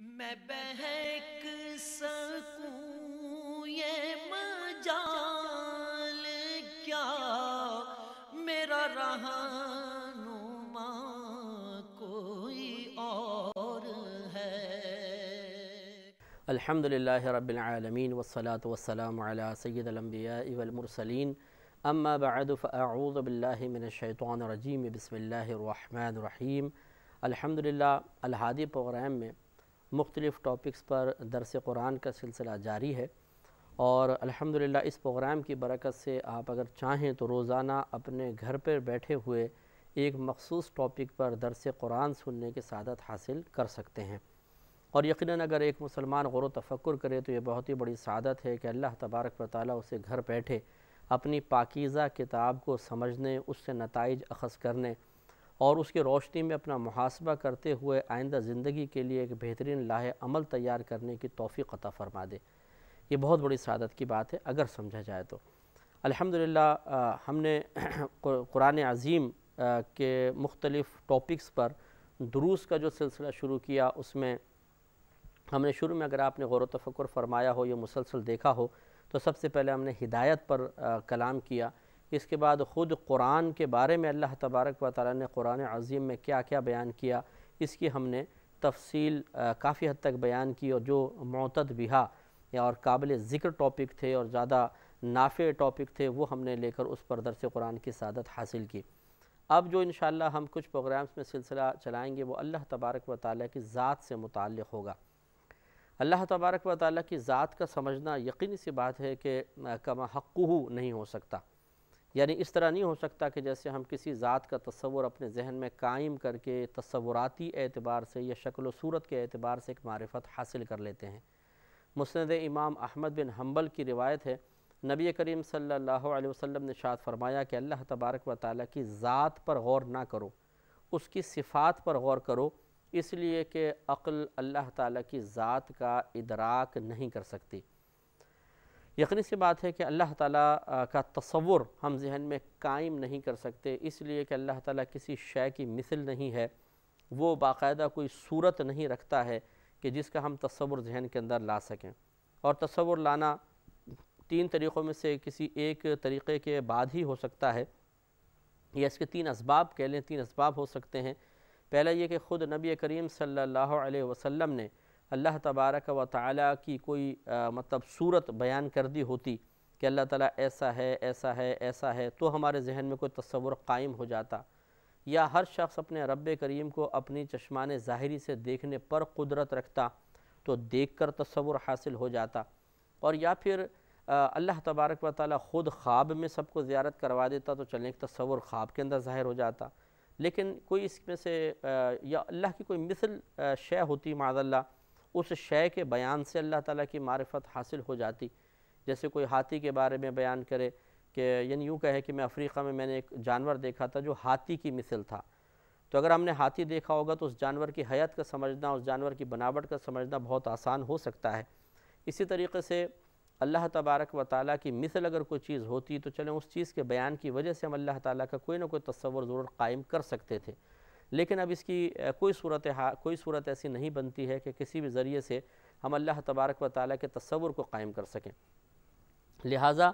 मैं बहक सकूं ये मजाल क्या मेरा रहा कोई और है अल्हम्दुलिल्लाह रब्बिल आलमीन वस्सलातु वस्सलाम अला सय्यिदिल अंबिया वल मुरसलीन अम्मा बअद फअऊज़ु बिल्लाहि मिनश शैतानिर रजीम बिस्मिल्लाहिर रहमानिर रहीम अल्हम्दुलिल्लाह अलहादी प्रोग्राम में मुख्तलिफ़ टॉपिक्स पर दरस कुरान का सिलसिला जारी है और अल्हम्दुलिल्लाह इस प्रोग्राम की बरकत से आप अगर चाहें तो रोज़ाना अपने घर पर बैठे हुए एक मखसूस टॉपिक पर दरस कुरान सुनने की सदत हासिल कर सकते हैं और यकीनन अगर एक मुसलमान गौर तफक्र करे तो ये बहुत ही बड़ी सदत है कि अल्लाह तबारक व ताली उसे घर बैठे अपनी पाकिज़ा किताब को समझने उससे नतज अखज़ करने और उसके रोशनी में अपना मुहासबा करते हुए आइंदा ज़िंदगी के लिए एक बेहतरीन लाहे अमल तैयार करने की तोफ़ी अता फ़रमा दे ये बहुत बड़ी सदत की बात है अगर समझा जाए तो अल्हम्दुलिल्लाह हमने कुरान अज़ीम के मुख्तलिफ़ टॉपिक्स पर दुरूस का जो सिलसिला शुरू किया उसमें हमने शुरू में अगर आपने गौर तफक्र फरमाया हो या मुसलसल देखा हो तो सबसे पहले हमने हिदायत पर कलाम किया इसके बाद ख़ुद कुरान के बारे में अल्लाह तबारक व ताली ने कुरान अज़ीम में क्या क्या बयान किया इसकी हमने तफसील काफ़ी हद तक बयान की और जो मोतद बिहा और काबिल ज़िक्र टॉपिक थे और ज़्यादा नाफ़े टॉपिक थे वो हमने लेकर उस पर दरस कुरान की सादत हासिल की अब जो इन हम कुछ प्रोग्राम्स में सिलसिला चलाएँगे वो अल्लाह तबारक व ताली की ज़ात से मुतक़ होगा अल्लाह तबारक व ताली की ज़ात का समझना यकीन सी बात है कि कमा हक़ नहीं हो सकता यानी इस तरह नहीं हो सकता कि जैसे हम किसी ज़ात का तस्वुर अपने जहन में कायम करके तस्वुराती एतबार से या शक्ल सूरत के एतबार से एक मारफत हासिल कर लेते हैं मुस्ंद इमाम अहमद बिन हम्बल की रिवायत है नबी करीम सल्लल्लाहु अलैहि वसल्लम ने शाद फरमाया कि अल्लाह तबारक व ताली की ज़ात पर गौर ना करो उसकी सिफ़ात पर गौर करो इसलिए कि अक्ल अल्लाह ताली की ज़ात का इदराक नहीं कर सकती यकीन सी बात है कि अल्लाह ताला का तस्वुर हम जहन में कायम नहीं कर सकते इसलिए कि अल्लाह ताला किसी शय की मिसल नहीं है वो बाकायदा कोई सूरत नहीं रखता है कि जिसका हम तस्वुर जहन के अंदर ला सकें और तस्वुर लाना तीन तरीक़ों में से किसी एक तरीक़े के बाद ही हो सकता है या इसके तीन इसबाब कह लें तीन इसबाब हो सकते हैं पहला ये कि ख़ुद नबी करीम सल्लल्लाहु अलैहि वसल्लम ने अल्लाह तबारक व ताली की कोई आ, मतलब सूरत बयान कर दी होती कि अल्लाह ताला ऐसा है ऐसा है ऐसा है तो हमारे जहन में कोई तस्वुर कायम हो जाता या हर शख्स अपने रब करीम को अपनी चश्मान ज़ाहरी से देखने पर कुदरत रखता तो देख कर तस्वुर हासिल हो जाता और या फिर अल्लाह तबारक व ताली ख़ुद ख्वाब में सबको ज़्यारत करवा देता तो चलें तस्वुर ख्वाब के अंदर ज़ाहिर हो जाता लेकिन कोई इसमें से आ, या अल्लाह की कोई मिसल शय होती माजल्ला उस शय के बयान से अल्लाह ताला की मारफत हासिल हो जाती जैसे कोई हाथी के बारे में बयान करे कि यानी यूँ कहे कि मैं अफ्रीका में मैंने एक जानवर देखा था जो हाथी की मिसल था तो अगर हमने हाथी देखा होगा तो उस जानवर की हयात का समझना उस जानवर की बनावट का समझना बहुत आसान हो सकता है इसी तरीके से अल्लाह तबारक व ताली की मिसल अगर कोई चीज़ होती तो चलें उस चीज़ के बयान की वजह से हम अल्लाह ताली का कोई ना कोई तस्वर ज़रूर कायम कर सकते थे लेकिन अब इसकी कोई सूरत कोई सूरत ऐसी नहीं बनती है कि किसी भी ज़रिए से हम अल्लाह तबारक व ताली के तस्वुर को कायम कर सकें लिहाजा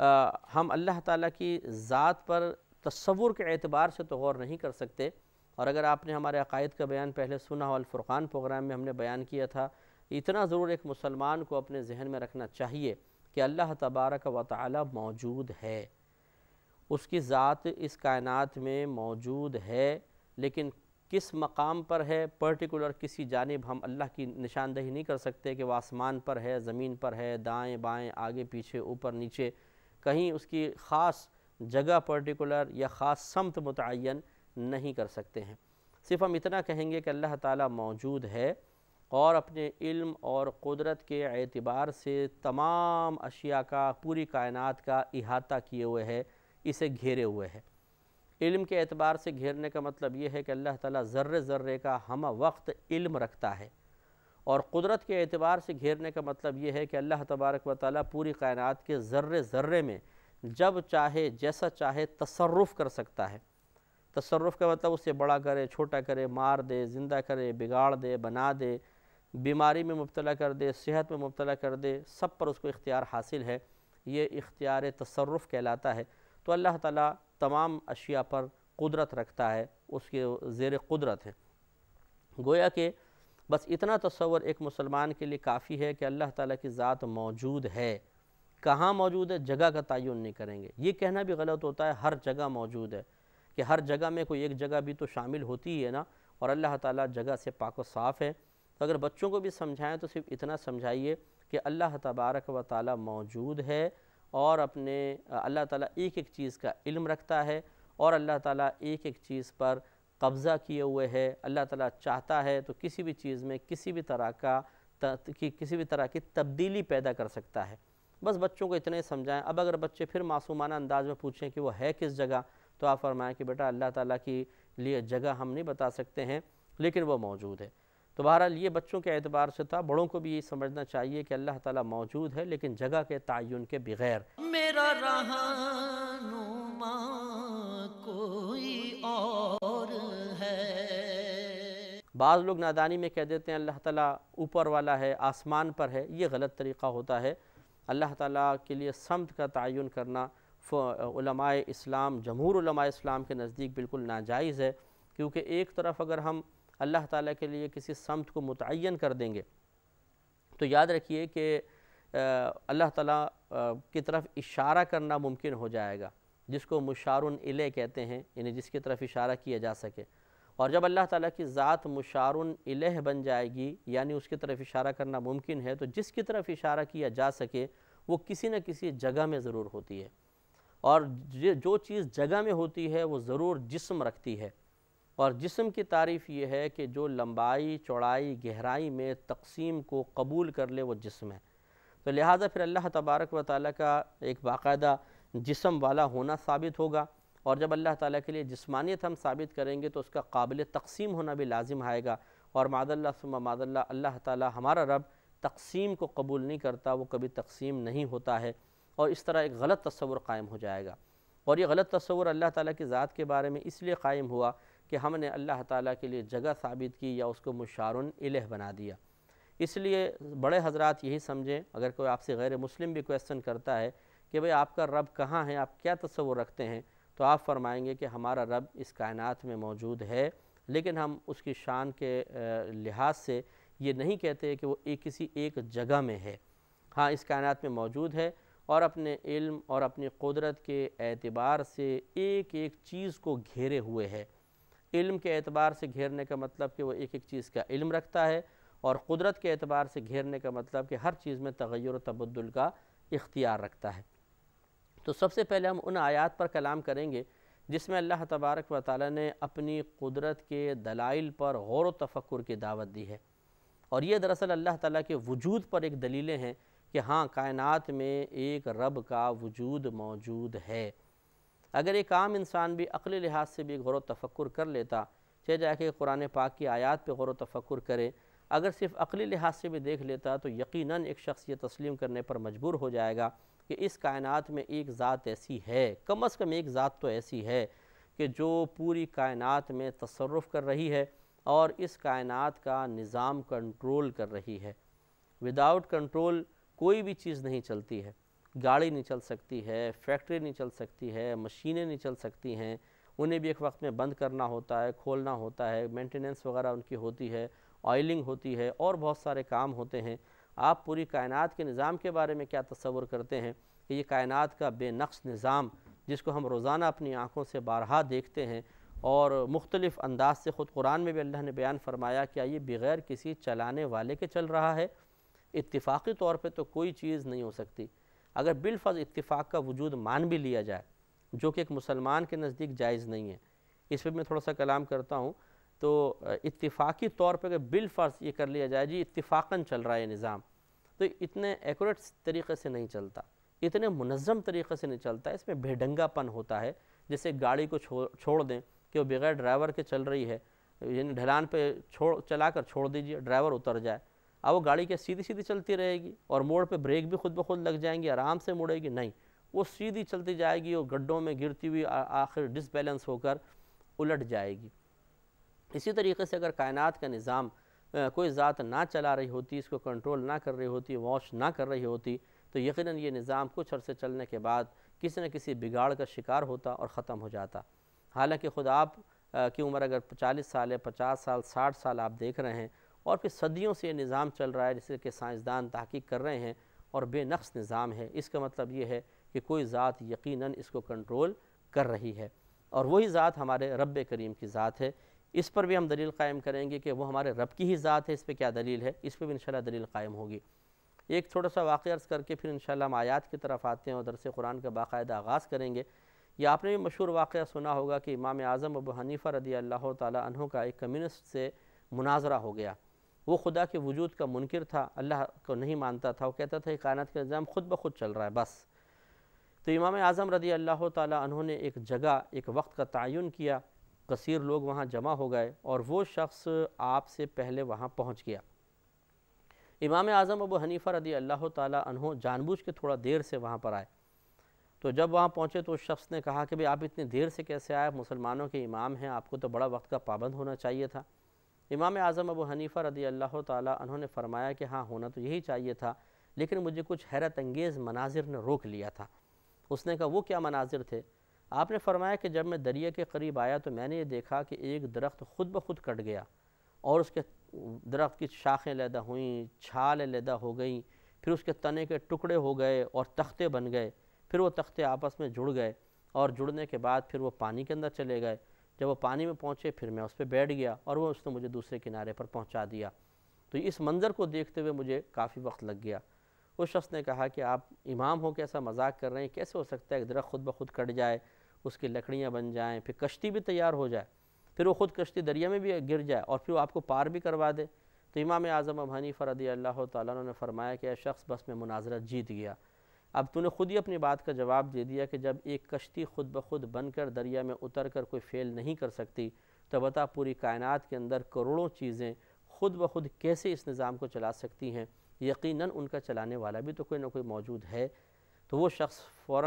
आ, हम अल्लाह ताली की ज़ात पर तस्वुर के अतबार से तो गौर नहीं कर सकते और अगर आपने हमारे अकायद का बयान पहले सुना हो अलफुर्क़ान प्रोग्राम में हमने बयान किया था इतना ज़रूर एक मुसलमान को अपने जहन में रखना चाहिए कि अल्लाह तबारक व ताली मौजूद है उसकी ज़ात इस कायनत में मौजूद है लेकिन किस मकाम पर है पर्टिकुलर किसी जानब हम अल्लाह की निशानदही नहीं कर सकते कि वह आसमान पर है ज़मीन पर है दाएँ बाएँ आगे पीछे ऊपर नीचे कहीं उसकी ख़ास जगह पर्टिकुलर या ख़ास समत मुतन नहीं कर सकते हैं सिर्फ हम इतना कहेंगे कि अल्लाह ताला मौजूद है और अपने इल्म और क़ुदरत के एतबार से तमाम अशिया का पूरी कायनात का अहाता किए हुए है इसे घेरे हुए है इल्म के एतबार से घेरने का मतलब ये है कि अल्लाह ताला ज़र्रे ज़र्रे का हम वक्त इल्म रखता है और क़ुदरत के एतबार से घेरने का मतलब ये है कि अल्लाह तबारक व ताली पूरी कायनात के ज़र्रे ज़र्रे में जब चाहे जैसा चाहे तसरफ़ कर सकता है तसरफ़ का मतलब उससे बड़ा करे छोटा करे मार दे ज़िंदा करे बिगाड़ दे बना दे बीमारी में मुबतला कर दे सेहत में मुबतला कर दे सब पर उसको इख्तियार हासिल है ये इख्तियार तसरफ़ कहलाता है तो अल्लाह ताला तमाम अशिया पर कुदरत रखता है उसके ज़ेर कुदरत है गोया के बस इतना तस्वर एक मुसलमान के लिए काफ़ी है कि अल्लाह ताला की ज़ात मौजूद है कहाँ मौजूद है जगह का तयन नहीं करेंगे ये कहना भी गलत होता है हर जगह मौजूद है कि हर जगह में कोई एक जगह भी तो शामिल होती ही है ना और अल्लाह ताला जगह से पाक व साफ़ है तो अगर बच्चों को भी समझाएं तो सिर्फ इतना समझाइए कि अल्लाह तबारक व ताली मौजूद है और अपने अल्लाह ताला एक एक चीज़ का इल्म रखता है और अल्लाह ताला एक एक चीज़ पर कब्ज़ा किए हुए है अल्लाह ताला चाहता है तो किसी भी चीज़ में किसी भी तरह का कि किसी भी तरह की तब्दीली पैदा कर सकता है बस बच्चों को इतने समझाएं अब अगर बच्चे फिर मासूमाना अंदाज में पूछें कि वो है किस जगह तो आप फरमाएँ कि बेटा अल्लाह ताला के लिए जगह हम नहीं बता सकते हैं लेकिन वह मौजूद है तो बहरहाल ये बच्चों के एतबार से था बड़ों को भी ये समझना चाहिए कि अल्लाह ताला मौजूद है लेकिन जगह के तयन के बगैर मेरा कोई और है बाज़ लोग नादानी में कह देते हैं अल्लाह ताला ऊपर वाला है आसमान पर है ये गलत तरीक़ा होता है अल्लाह ताला के लिए समत का तयन करना इस्लाम जमहूर इस्लाम के नज़दीक बिल्कुल नाजायज़ है क्योंकि एक तरफ अगर हम अल्लाह ताला के लिए किसी समत को मुतन कर देंगे तो याद रखिए कि अल्लाह ताला की तरफ इशारा करना मुमकिन हो जाएगा जिसको मुशार इले कहते हैं यानी जिसकी तरफ इशारा किया जा सके और जब अल्लाह ताला की ज़ात मुशार इलह बन जाएगी यानी उसकी तरफ इशारा करना मुमकिन है तो जिसकी तरफ इशारा किया जा सके वो किसी न किसी जगह में ज़रूर होती है और जो चीज़ जगह में होती है वो ज़रूर जिस्म रखती है और जिसम की तारीफ़ ये है कि जो लंबाई चौड़ाई गहराई में तकसीम को कबूल कर ले वो जिसम है तो लिहाजा फिर अल्लाह तबारक व ताली का एक बाकायदा जिसम वाला होना साबित होगा और जब अल्लाह ताली के लिए जिसमानियत हम साबित करेंगे तो उसका काबिल तकसीम होना भी लाजिम आएगा और मादल्ला सुम मादल्ला अल्लाह ताली हमारा रब तकसीम को कबूल नहीं करता वो कभी तकसीम नहीं होता है और इस तरह एक गलत तस्वुर कायम हो जाएगा और ये गलत तस्वुर अल्लाह ताली की ज़ात के बारे में इसलिए कायम हुआ कि हमने अल्लाह ताला के लिए जगह साबित की या उसको मुशारन इलह बना दिया इसलिए बड़े हजरात यही समझें अगर कोई आपसे गैर मुस्लिम भी क्वेश्चन करता है कि भाई आपका रब कहाँ है आप क्या तस्वुर रखते हैं तो आप फरमाएंगे कि हमारा रब इस कायनात में मौजूद है लेकिन हम उसकी शान के लिहाज से ये नहीं कहते कि वो एक किसी एक जगह में है हाँ इस कायनात में मौजूद है और अपने इल्म और अपनी कुदरत के एतबार से एक एक चीज़ को घेरे हुए है इल्म के एतबार से घेरने का मतलब कि वो एक एक चीज़ का इल्म रखता है और क़ुदरत के एतबार से घेरने का मतलब कि हर चीज़ में तगैर तबदुल का इख्तियार रखता है तो सबसे पहले हम उन आयात पर कलाम करेंगे जिसमें अल्लाह तबारक व ताली ने अपनी कुदरत के दलाइल पर गौर व तफक्र की दावत दी है और ये दरअसल अल्लाह ताला के वजूद पर एक दलीलें हैं कि हाँ कायनात में एक रब का वजूद मौजूद है अगर एक आम इंसान भी अकली लिहाज से भी गौर तफक्र कर लेता चाहे जाके कुरान पाक की आयात पर गौर तफक्र करे अगर सिर्फ अकली लिहाज से भी देख लेता तो यकीनन एक शख्स ये तस्लीम करने पर मजबूर हो जाएगा कि इस कायनात में एक ज़ात ऐसी है कम अज़ कम एक ज़ात तो ऐसी है कि जो पूरी कायनात में तसरफ़ कर रही है और इस कायनात का निज़ाम कंट्रोल कर रही है विदाउट कंट्रोल कोई भी चीज़ नहीं चलती है गाड़ी नहीं चल सकती है फैक्ट्री नहीं चल सकती है मशीनें नहीं चल सकती हैं उन्हें भी एक वक्त में बंद करना होता है खोलना होता है मेंटेनेंस वगैरह उनकी होती है ऑयलिंग होती है और बहुत सारे काम होते हैं आप पूरी कायनात के निज़ाम के बारे में क्या तस्वुर करते हैं कि ये कायनात का बेनक्श निज़ाम जिसको हम रोज़ाना अपनी आँखों से बारहा देखते हैं और मुख्तलिफ़ अंदाज से ख़ुद कुरान में भी अल्लाह ने बयान फरमाया कि ये बग़ैर किसी चलाने वाले के चल रहा है इतफ़ाक़ी तौर पर तो कोई चीज़ नहीं हो सकती अगर बिलफज इतफ़ाक़ का वजूद मान भी लिया जाए जो कि एक मुसलमान के नज़दीक जायज़ नहीं है इस पर मैं थोड़ा सा कलाम करता हूँ तो इतफ़ाक़ी तौर पर अगर बिलफर्ज ये कर लिया जाए जी इतफ़ाक़न चल रहा है निज़ाम तो इतने एकट तरीके से नहीं चलता इतने मुनज़म तरीके से नहीं चलता इसमें भेडंगापन होता है जैसे गाड़ी को छो, छोड़ दें कि वो बगैर ड्राइवर के चल रही है यानी ढलान पे छोड़ चला कर छोड़ दीजिए ड्राइवर उतर जाए अब वो गाड़ी क्या सीधी सीधी चलती रहेगी और मोड़ पे ब्रेक भी खुद ब खुद लग जाएंगे आराम से मुड़ेगी नहीं वो सीधी चलती जाएगी और गड्ढों में गिरती हुई आखिर डिसबैलेंस होकर उलट जाएगी इसी तरीके से अगर कायनात का निज़ाम कोई ज़ात ना चला रही होती इसको कंट्रोल ना कर रही होती वॉश ना कर रही होती तो यकीन ये निज़ाम कुछ अरसे चलने के बाद किसी न किसी बिगाड़ का शिकार होता और ख़त्म हो जाता हालांकि खुद आप की उम्र अगर चालीस साल है पचास साल साठ साल आप देख रहे हैं और फिर सदियों से ये निज़ाम चल रहा है जैसे कि साइंसदान तहकीक कर रहे हैं और बेनक्स निज़ाम है इसका मतलब ये है कि कोई ज़ात यकीनन इसको कंट्रोल कर रही है और वही ज़ात हमारे रब करीम की ज़ात है इस पर भी हम दलील कायम करेंगे कि वो हमारे रब की ही ज़ात है इस पर क्या दलील है इस पर भी इन दलील कायम होगी एक छोटा सा वाक़ अर्ज़ करके फिर इन हम आयात की तरफ आते हैं और दरस कुरान का बाकायदा आगाज़ करेंगे या आपने भी मशहूर वाक़ सुना होगा कि इमाम आज़म अबू हनीफ़ा रदी अल्लाह तहों का एक कम्युनिस्ट से मुनाजरा हो गया वो खुदा के वजूद का मुनकर था अल्लाह को नहीं मानता था वो कहता था कायनत का निज़ाम खुद ब खुद चल रहा है बस तो इमाम आज़म रदी अल्लाह तहों ने एक जगह एक वक्त का तयन किया कसर लोग वहाँ जमा हो गए और वो शख्स आपसे पहले वहाँ पहुँच गया इमाम आज़म अबू हनीफ़ा रदी अल्लाह तहों जानबूझ के थोड़ा देर से वहाँ पर आए तो जब वहाँ पहुँचे तो उस शख्स ने कहा कि भाई आप इतनी देर से कैसे आए मुसलमानों के इमाम हैं आपको तो बड़ा वक्त का पाबंद होना चाहिए था इमाम आज़म अबू हनीफ़ा रदी अल्लाह तहों उन्होंने फरमाया कि हाँ होना तो यही चाहिए था लेकिन मुझे कुछ हैरत अंगेज़ मनाजिर ने रोक लिया था उसने कहा वो क्या मनाजिर थे आपने फरमाया कि जब मैं दरिया के करीब आया तो मैंने ये देखा कि एक दरख्त खुद ब खुद कट गया और उसके दरख्त की शाखें लैदा हुईं छाल लैदा हो गई फिर उसके तने के टुकड़े हो गए और तख्ते बन गए फिर वो तख्ते आपस में जुड़ गए और जुड़ने के बाद फिर वो पानी के अंदर चले गए जब वो पानी में पहुँचे फिर मैं उस पर बैठ गया और वह उसने मुझे दूसरे किनारे पर पहुँचा दिया तो इस मंज़र को देखते हुए मुझे काफ़ी वक्त लग गया उस शख्स ने कहा कि आप इमाम हो कैसा मजाक कर रहे हैं कैसे हो सकता है कि दरख्त खुद ब खुद कट जाए उसकी लकड़ियाँ बन जाएँ फिर कश्ती भी तैयार हो जाए फिर वो ख़ुद कश्ती दरिया में भी गिर जाए और फिर वो आपको पार भी करवा दे तो इमाम आज़म अब हनीफ़ रदी अल्लाह तरमाया कि यह शख्स बस में मुनाजरत जीत गया अब तूने खुद ही अपनी बात का जवाब दे दिया कि जब एक कश्ती खुद ब खुद बनकर दरिया में उतर कर कोई फेल नहीं कर सकती तो बता पूरी कायनात के अंदर करोड़ों चीज़ें खुद ब खुद कैसे इस निज़ाम को चला सकती हैं यकीनन उनका चलाने वाला भी तो कोई ना कोई मौजूद है तो वो शख्स फ़ौर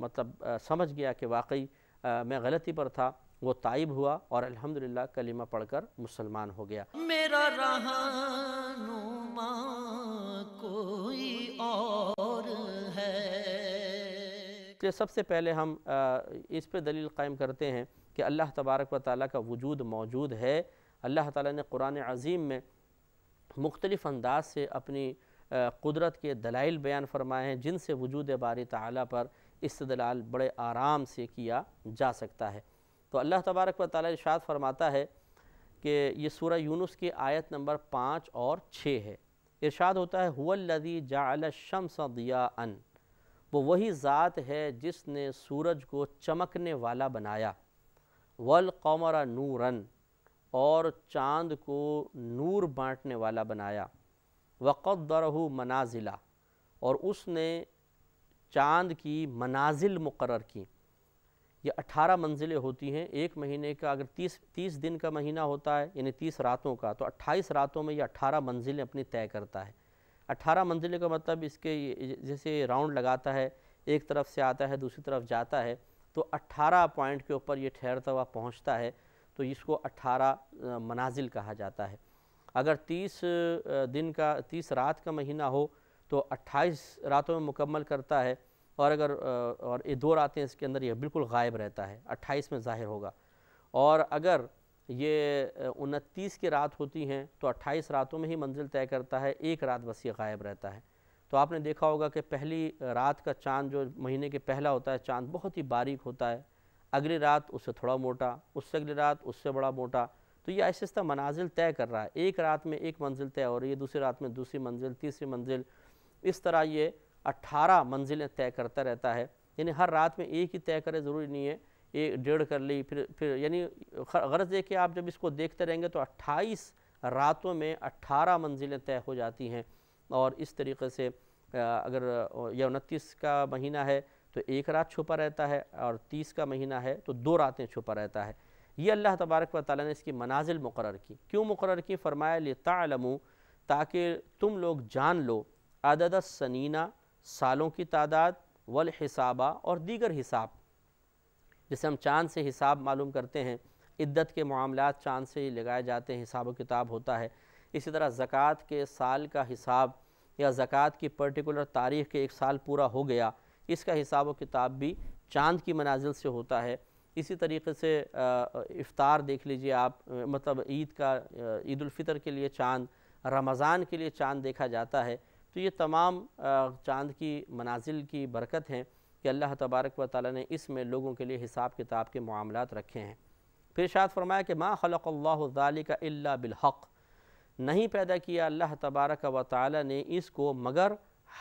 मतलब आ, समझ गया कि वाकई आ, मैं गलती पर था वो ताइब हुआ और अल्हम्दुलिल्लाह कलिमा पढ़कर मुसलमान हो गया मेरा इसलिए सबसे पहले हम इस पर दलील कायम करते हैं कि अल्लाह तबारक व ताली का वजूद मौजूद है अल्लाह ताली ने कुरान अज़ीम में मुख्तलिफ़ अंदाज से अपनी कुदरत के दलाइल बयान फरमाए हैं जिनसे वजूद बारी ताली पर इस्तलाल बड़े आराम से किया जा सकता है तो अल्लाह तबारक व ताली इशाद फरमाता है कि ये सूर्य यूनुस की आयत नंबर पाँच और छः है इरशाद होता है हुल्लदी जाल शम्स दिया अन वो तो वही ज़ात है जिसने सूरज को चमकने वाला बनाया वल कमरा नूरन और चाँद को नूर बाँटने वाला बनाया वक़दरहु मनाजिला और उसने चाँद की मनाजिल मुकर की ये अट्ठारह मंजिलें होती हैं एक महीने का अगर तीस तीस दिन का महीना होता है यानी तीस रातों का तो अट्ठाईस रातों में ये अट्ठारह मंजिलें अपनी तय करता है अट्ठारह मंजिले का मतलब इसके जैसे राउंड लगाता है एक तरफ से आता है दूसरी तरफ जाता है तो अट्ठारह पॉइंट के ऊपर ये ठहरता हुआ पहुँचता है तो इसको अट्ठारह मनाजिल कहा जाता है अगर तीस दिन का तीस रात का महीना हो तो अट्ठाईस रातों में मुकम्मल करता है और अगर और ये दो रातें इसके अंदर ये बिल्कुल गायब रहता है अट्ठाईस में ज़ाहिर होगा और अगर ये उनतीस की रात होती हैं तो अट्ठाईस रातों में ही मंजिल तय करता है एक रात बस ये गायब रहता है तो आपने देखा होगा कि पहली रात का चांद जो महीने के पहला होता है चांद बहुत ही बारीक होता है अगली रात उससे थोड़ा मोटा उससे अगली रात उससे बड़ा मोटा तो ये आहिस्ता मनाजिल तय कर रहा है एक रात में एक मंजिल तय हो रही है दूसरी रात में दूसरी मंजिल तीसरी मंजिल इस तरह ये अट्ठारह मंजिलें तय करता रहता है यानी हर रात में एक ही तय करे ज़रूरी नहीं है एक डेढ़ कर ली फिर फिर यानी गर्ज है कि आप जब इसको देखते रहेंगे तो अट्ठाईस रातों में अट्ठारह मंजिलें तय हो जाती हैं और इस तरीके से अगर यह उनतीस का महीना है तो एक रात छुपा रहता है और तीस का महीना है तो दो रातें छुपा रहता है ये अल्लाह तबारक व ताली ने इसकी मनाजिल मुकर की क्यों मुकर की फ़रमाया लमू ताकि तुम लोग जान लो अदद सनीना सालों की तादाद वल हिसाबा और दीगर हिसाब जैसे हम चांद से हिसाब मालूम करते हैं इद्दत के मामलात चांद से ही लगाए जाते हैं हिसाब किताब होता है इसी तरह ज़क़़त के साल का हिसाब या ज़क़़त की पर्टिकुलर तारीख़ के एक साल पूरा हो गया इसका हिसाब किताब भी चांद की मनाजिल से होता है इसी तरीके से इफ़ार देख लीजिए आप मतलब ईद का ईदालफ़ितर के लिए चांद रमज़ान के लिए चांद देखा जाता है तो ये तमाम चांद की मनाजिल की बरकत हैं कि अल्लाह तबारक व ताल ने इसमें लोगों के लिए हिसाब किताब के मामला रखे हैं फिर शाद फरमाया कि माँ खलक़ल्लाजाली का अल्ला बिलहक़ नहीं पैदा किया अल्लाह तबारक व ताल ने इसको मगर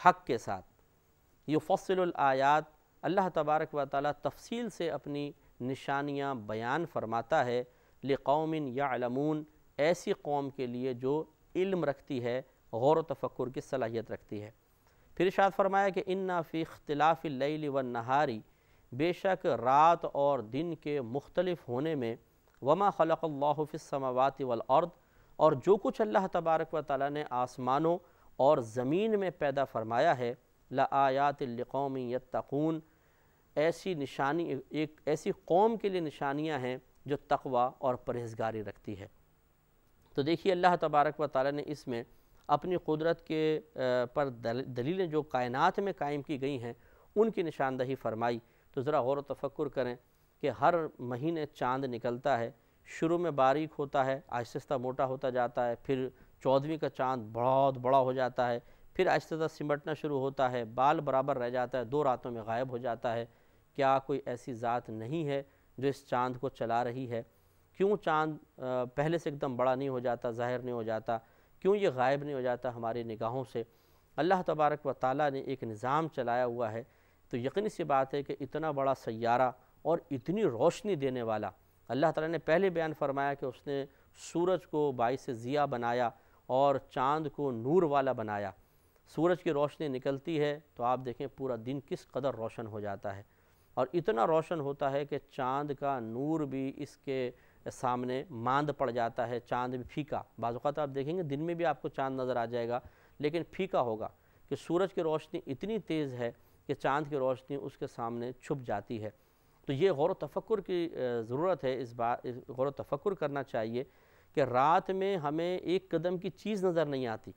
हक़ के साथ यू फसलायात अल्लाह तबारक व ताल तफसील से अपनी निशानियाँ बयान फरमाता है लौमिन यामून ऐसी कौम के लिए जो इल्म रखती है गौर तफक्र की सलाहियत रखती है फिर शाद फरमाया कि इन नाफ़ी इख्तलाफ़ लैली व नहारी बेशक रात और दिन के मुख्तलफ होने में वमा ख़लक़ल्लाफ़िसमावत वर्द और जो कुछ अल्लाह तबारक व ताली ने आसमानों और ज़मीन में पैदा फरमाया है लायातलकौमी यकून ऐसी निशानी एक ऐसी कौम के लिए निशानियाँ हैं जो तकवा और परहेजगारी रखती है तो देखिए अल्लाह तबारक व ताली ने इसमें अपनी कुदरत के पर दलीलें जो कायनात में कायम की गई हैं उनकी निशानदही फरमाई तो ज़रा गौर तफक्र करें कि हर महीने चांद निकलता है शुरू में बारीक होता है आहिस्ता मोटा होता जाता है फिर चौदहवीं का चांद बहुत बड़ा हो जाता है फिर आहिस्ता सिमटना शुरू होता है बाल बराबर रह जाता है दो रातों में गायब हो जाता है क्या कोई ऐसी ज़ात नहीं है जो इस चांद को चला रही है क्यों चांद पहले से एकदम बड़ा नहीं हो जाता ज़ाहिर नहीं हो जाता क्यों ये गायब नहीं हो जाता हमारी निगाहों से अल्लाह तबारक व ताली ने एक निज़ाम चलाया हुआ है तो यकीन सी बात है कि इतना बड़ा सैारा और इतनी रोशनी देने वाला अल्लाह ताला ने पहले बयान फरमाया कि उसने सूरज को बाई से ज़िया बनाया और चांद को नूर वाला बनाया सूरज की रोशनी निकलती है तो आप देखें पूरा दिन किस कदर रोशन हो जाता है और इतना रोशन होता है कि चांद का नूर भी इसके सामने मांद पड़ जाता है चांद भी फीका बाज़ात आप देखेंगे दिन में भी आपको चांद नज़र आ जाएगा लेकिन फीका होगा कि सूरज की रोशनी इतनी तेज़ है कि चांद की रोशनी उसके सामने छुप जाती है तो ये गौर तफक्र की ज़रूरत है इस बात गौर तफक्र करना चाहिए कि रात में हमें एक कदम की चीज़ नज़र नहीं आती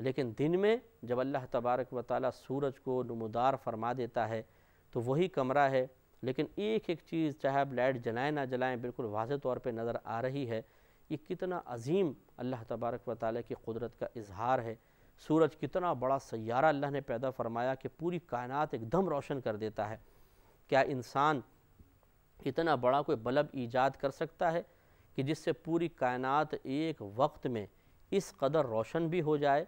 लेकिन दिन में जब अल्लाह तबारक व सूरज को नमदार फरमा देता है तो वही कमरा है लेकिन एक एक चीज़ चाहे आप लाइट जलाएं ना जलाएं बिल्कुल वाज तौर पर नज़र आ रही है ये कितना अजीम अल्लाह तबारक व ताली की कुदरत का इजहार है सूरज कितना बड़ा सैारा अल्लाह ने पैदा फरमाया कि पूरी कायनात एकदम रोशन कर देता है क्या इंसान इतना बड़ा कोई बल्ब ईजाद कर सकता है कि जिससे पूरी कायनात एक वक्त में इस कदर रोशन भी हो जाए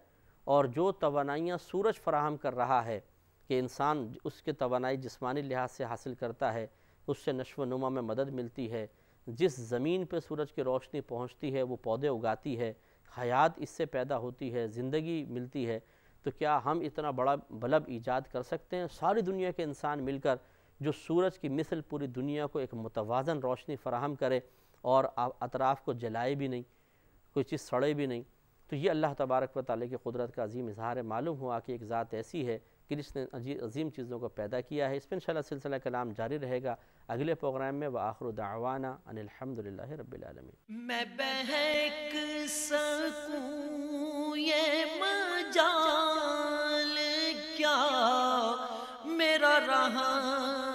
और जो तोानाइयाँ सूरज फराहम कर रहा है कि इंसान उसके तोानाई जिसमानी लिहाज से हासिल करता है उससे नशो नुमा में मदद मिलती है जिस ज़मीन पर सूरज की रोशनी पहुँचती है वो पौधे उगाती है हयात इससे पैदा होती है ज़िंदगी मिलती है तो क्या हम इतना बड़ा बलब ईजाद कर सकते हैं सारी दुनिया के इंसान मिलकर जो सूरज की मिसल पूरी दुनिया को एक मुतवाजन रोशनी फराहम करे और अतराफ़ को जलाए भी नहीं कोई चीज़ सड़े भी नहीं तो ये अल्लाह तबारक व ताली की कुदरत का अजीम इजहार मालूम हुआ कि एक ज़ात ऐसी है कि जिसने अजीम चीज़ों को पैदा किया है इस पर इंशाल्लाह सिलसिला कलाम जारी रहेगा अगले प्रोग्राम में व आखिर दावाना अनिलहमदिल्ला रबालमी मैं बहक सकूं ये मजाल क्या मेरा रहा